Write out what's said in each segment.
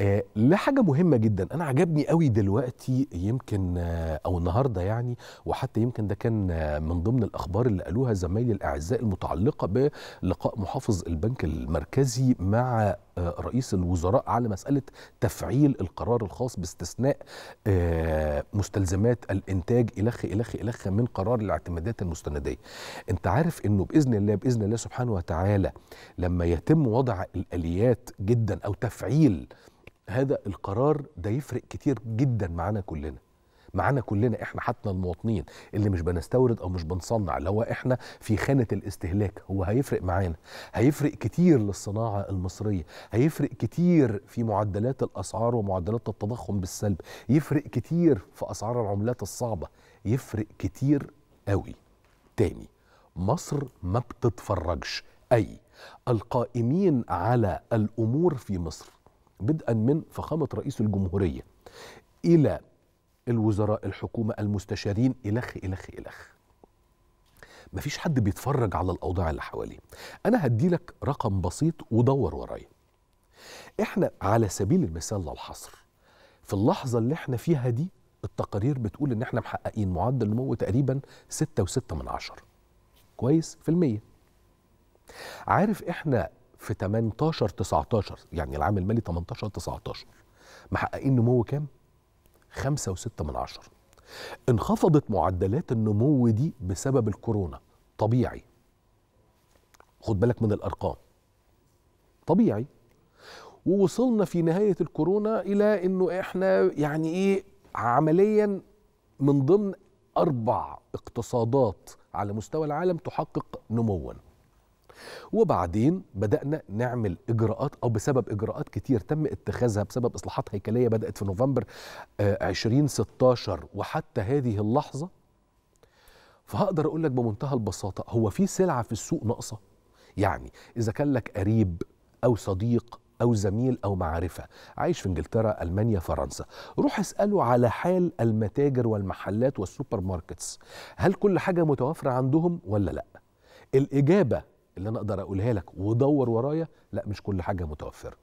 آه لحاجه مهمه جدا انا عجبني قوي دلوقتي يمكن آه او النهارده يعني وحتى يمكن ده كان آه من ضمن الاخبار اللي قالوها زمايلي الاعزاء المتعلقه بلقاء محافظ البنك المركزي مع آه، رئيس الوزراء على مسألة تفعيل القرار الخاص باستثناء آه، مستلزمات الإنتاج إلخ إلخ إلخ من قرار الاعتمادات المستندية أنت عارف أنه بإذن الله بإذن الله سبحانه وتعالى لما يتم وضع الآليات جدا أو تفعيل هذا القرار ده يفرق كتير جدا معانا كلنا معانا كلنا احنا حتى المواطنين اللي مش بنستورد او مش بنصنع اللي هو احنا في خانه الاستهلاك هو هيفرق معانا هيفرق كتير للصناعه المصريه هيفرق كتير في معدلات الاسعار ومعدلات التضخم بالسلب يفرق كتير في اسعار العملات الصعبه يفرق كتير قوي تاني مصر ما بتتفرجش اي القائمين على الامور في مصر بدءا من فخامه رئيس الجمهوريه الى الوزراء الحكومه المستشارين الخ الخ الخ مفيش حد بيتفرج على الاوضاع اللي حواليه انا هدي لك رقم بسيط ودور ورايا احنا على سبيل المثال للحصر في اللحظه اللي احنا فيها دي التقارير بتقول ان احنا محققين معدل نمو تقريبا 6.6 من عشر كويس في المية عارف احنا في 18 19 يعني العام المالي 18 19 محققين نمو كام؟ 5.6 من عشر. انخفضت معدلات النمو دي بسبب الكورونا طبيعي خد بالك من الأرقام طبيعي ووصلنا في نهاية الكورونا إلى أنه إحنا يعني إيه عمليا من ضمن أربع اقتصادات على مستوى العالم تحقق نمواً وبعدين بدانا نعمل اجراءات او بسبب اجراءات كتير تم اتخاذها بسبب اصلاحات هيكليه بدات في نوفمبر 2016 آه، وحتى هذه اللحظه فهقدر اقول لك بمنتهى البساطه هو في سلعه في السوق ناقصه يعني اذا كان لك قريب او صديق او زميل او معرفه عايش في انجلترا المانيا فرنسا روح اساله على حال المتاجر والمحلات والسوبر ماركتس هل كل حاجه متوافره عندهم ولا لا الاجابه اللي انا اقدر اقولها لك ودور ورايا لا مش كل حاجه متوفره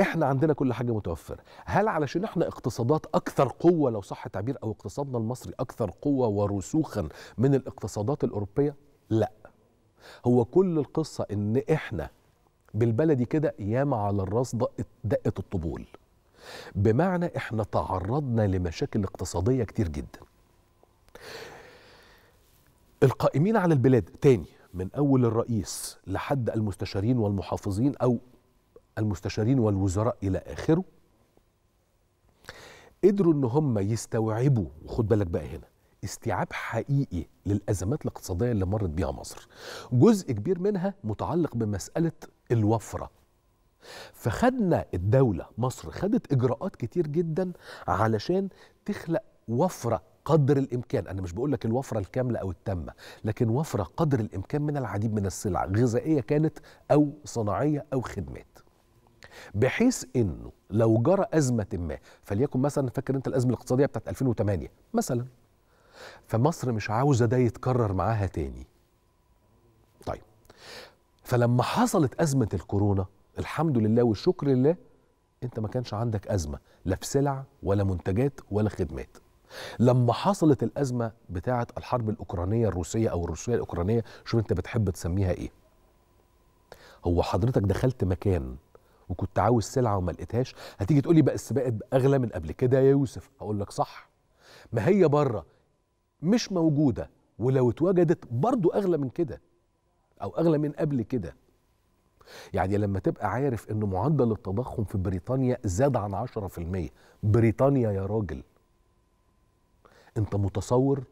احنا عندنا كل حاجه متوفره هل علشان احنا اقتصادات اكثر قوه لو صح التعبير او اقتصادنا المصري اكثر قوه ورسوخا من الاقتصادات الاوروبيه لا هو كل القصه ان احنا بالبلدي كده ياما على الراس دقه الطبول بمعنى احنا تعرضنا لمشاكل اقتصاديه كتير جدا القائمين على البلاد تاني من أول الرئيس لحد المستشارين والمحافظين أو المستشارين والوزراء إلى آخره قدروا ان هم يستوعبوا وخد بالك بقى هنا استيعاب حقيقي للازمات الاقتصاديه اللي مرت بيها مصر جزء كبير منها متعلق بمساله الوفره فخدنا الدوله مصر خدت اجراءات كتير جدا علشان تخلق وفره قدر الامكان انا مش بقول لك الوفره الكامله او التامه لكن وفره قدر الامكان من العديد من السلع غذائيه كانت او صناعيه او خدمات بحيث انه لو جرى ازمه ما فليكن مثلا فاكر انت الازمه الاقتصاديه بتاعت 2008 مثلا فمصر مش عاوزه ده يتكرر معاها تاني طيب فلما حصلت ازمه الكورونا الحمد لله والشكر لله انت ما كانش عندك ازمه لا في سلع ولا منتجات ولا خدمات لما حصلت الازمه بتاعه الحرب الاوكرانيه الروسيه او الروسيه الاوكرانيه شوف انت بتحب تسميها ايه هو حضرتك دخلت مكان وكنت عاوز سلعه وما لقيتهاش هتيجي تقول لي بقى السباقات اغلى من قبل كده يا يوسف هقول لك صح ما هي بره مش موجوده ولو اتوجدت برضو اغلى من كده او اغلى من قبل كده يعني لما تبقى عارف ان معدل التضخم في بريطانيا زاد عن 10% بريطانيا يا راجل انت متصور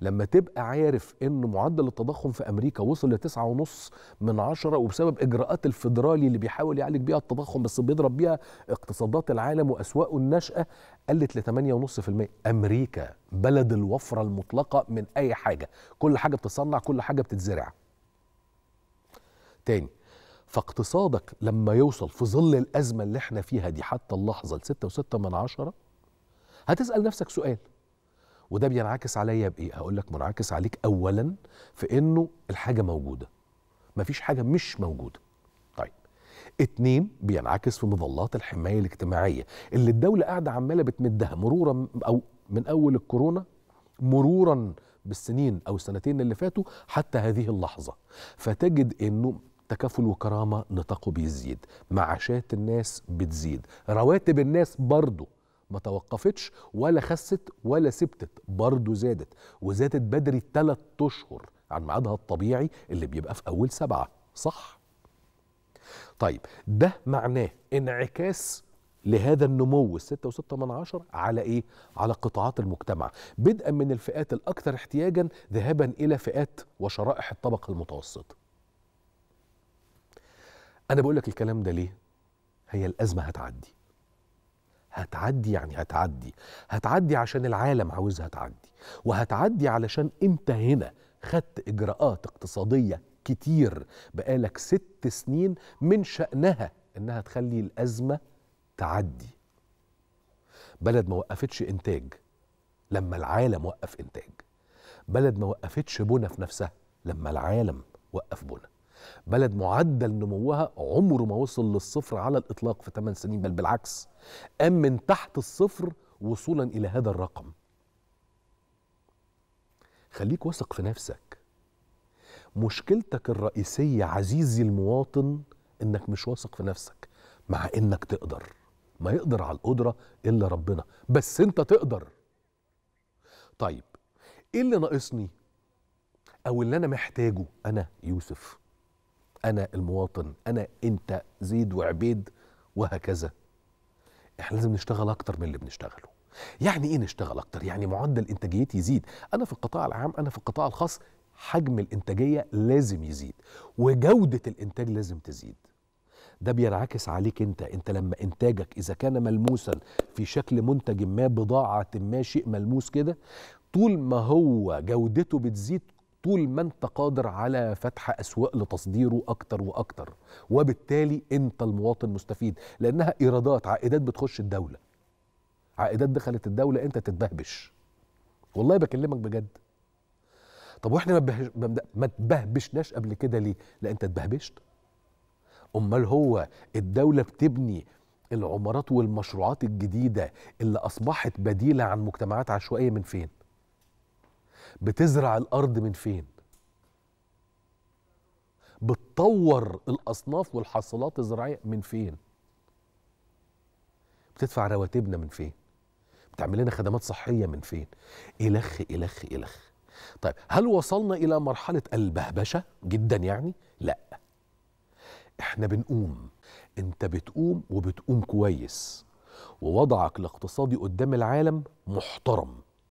لما تبقى عارف ان معدل التضخم في امريكا وصل لتسعة ونص من عشرة وبسبب اجراءات الفيدرالي اللي بيحاول يعالج بيها التضخم بس بيضرب بيها اقتصادات العالم واسواقه الناشئه قلت ل 8.5% امريكا بلد الوفره المطلقه من اي حاجه كل حاجه بتتصنع كل حاجه بتتزرع تاني فاقتصادك لما يوصل في ظل الازمه اللي احنا فيها دي حتى اللحظه ل 6.6 من عشرة هتسال نفسك سؤال وده بينعكس عليا بايه هقول لك منعكس عليك اولا في انه الحاجه موجوده مفيش حاجه مش موجوده طيب اتنين بينعكس في مظلات الحمايه الاجتماعيه اللي الدوله قاعده عماله بتمدها مرورا او من اول الكورونا مرورا بالسنين او السنتين اللي فاتوا حتى هذه اللحظه فتجد انه تكافل وكرامه نطاقه بيزيد معاشات الناس بتزيد رواتب الناس برضه ما توقفتش ولا خست ولا سبتت برضه زادت وزادت بدري ثلاث اشهر عن ميعادها الطبيعي اللي بيبقى في اول سبعه صح طيب ده معناه انعكاس لهذا النمو الستة وستة من عشر على إيه؟ على قطاعات المجتمع بدءا من الفئات الأكثر احتياجا ذهابا إلى فئات وشرائح الطبقة المتوسطة أنا بقول لك الكلام ده ليه؟ هي الأزمة هتعدي هتعدي يعني هتعدي هتعدي عشان العالم عاوزها تعدي وهتعدي علشان انت هنا خدت اجراءات اقتصاديه كتير بقالك ست سنين من شأنها إنها تخلي الأزمة تعدي بلد ما وقفتش إنتاج لما العالم وقف إنتاج بلد ما وقفتش بنى في نفسها لما العالم وقف بنى بلد معدل نموها عمره ما وصل للصفر على الإطلاق في 8 سنين بل بالعكس قام من تحت الصفر وصولا إلى هذا الرقم خليك واثق في نفسك مشكلتك الرئيسية عزيزي المواطن إنك مش واثق في نفسك مع إنك تقدر ما يقدر على القدرة إلا ربنا بس أنت تقدر طيب إيه اللي ناقصني أو اللي أنا محتاجه أنا يوسف انا المواطن انا انت زيد وعبيد وهكذا احنا لازم نشتغل اكتر من اللي بنشتغله يعني ايه نشتغل اكتر يعني معدل انتاجيتي يزيد انا في القطاع العام انا في القطاع الخاص حجم الانتاجيه لازم يزيد وجوده الانتاج لازم تزيد ده بينعكس عليك انت انت لما انتاجك اذا كان ملموسا في شكل منتج ما بضاعه ما شيء ملموس كده طول ما هو جودته بتزيد طول ما انت قادر على فتح اسواق لتصديره اكتر واكتر وبالتالي انت المواطن مستفيد لانها ايرادات عائدات بتخش الدوله عائدات دخلت الدوله انت تتبهبش والله بكلمك بجد طب واحنا ما ما تبهبشناش قبل كده ليه لا انت تبهبشت امال هو الدوله بتبني العمارات والمشروعات الجديده اللي اصبحت بديله عن مجتمعات عشوائيه من فين بتزرع الارض من فين بتطور الاصناف والحصلات الزراعيه من فين بتدفع رواتبنا من فين بتعمل لنا خدمات صحيه من فين الخ الخ الخ طيب هل وصلنا الى مرحله البهبشه جدا يعني لا احنا بنقوم انت بتقوم وبتقوم كويس ووضعك الاقتصادي قدام العالم محترم